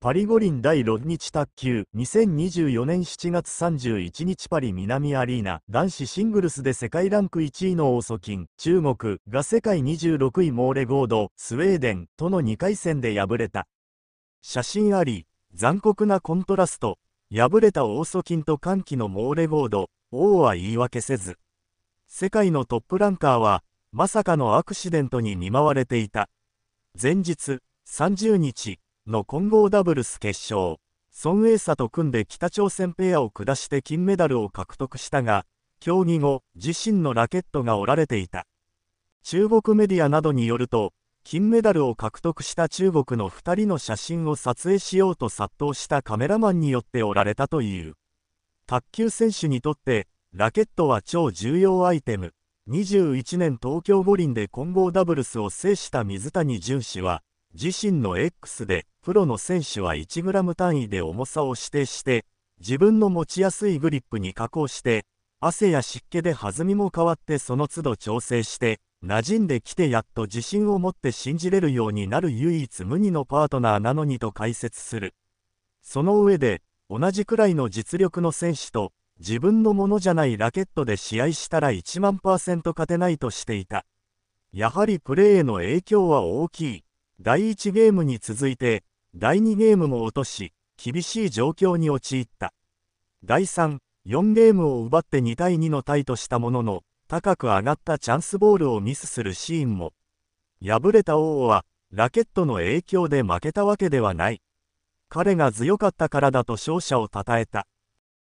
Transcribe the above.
パリ五輪第6日卓球2024年7月31日パリ南アリーナ男子シングルスで世界ランク1位のオーソキン中国が世界26位モーレゴードスウェーデンとの2回戦で敗れた写真あり残酷なコントラスト敗れたオーソキンと歓喜のモーレゴード王は言い訳せず世界のトップランカーはまさかのアクシデントに見舞われていた前日30日の混合ダブルス決勝、孫イ差と組んで北朝鮮ペアを下して金メダルを獲得したが、競技後、自身のラケットが折られていた。中国メディアなどによると、金メダルを獲得した中国の2人の写真を撮影しようと殺到したカメラマンによって折られたという。卓球選手にとって、ラケットは超重要アイテム。21年東京五輪で混合ダブルスを制した水谷隼氏は、自身の X でプロの選手は 1g 単位で重さを指定して自分の持ちやすいグリップに加工して汗や湿気で弾みも変わってその都度調整して馴染んできてやっと自信を持って信じれるようになる唯一無二のパートナーなのにと解説するその上で同じくらいの実力の選手と自分のものじゃないラケットで試合したら1万パーセント勝てないとしていたやはりプレーへの影響は大きい第1ゲームに続いて第2ゲームも落とし厳しい状況に陥った第34ゲームを奪って2対2のタイとしたものの高く上がったチャンスボールをミスするシーンも敗れた王はラケットの影響で負けたわけではない彼が強かったからだと勝者をたたえた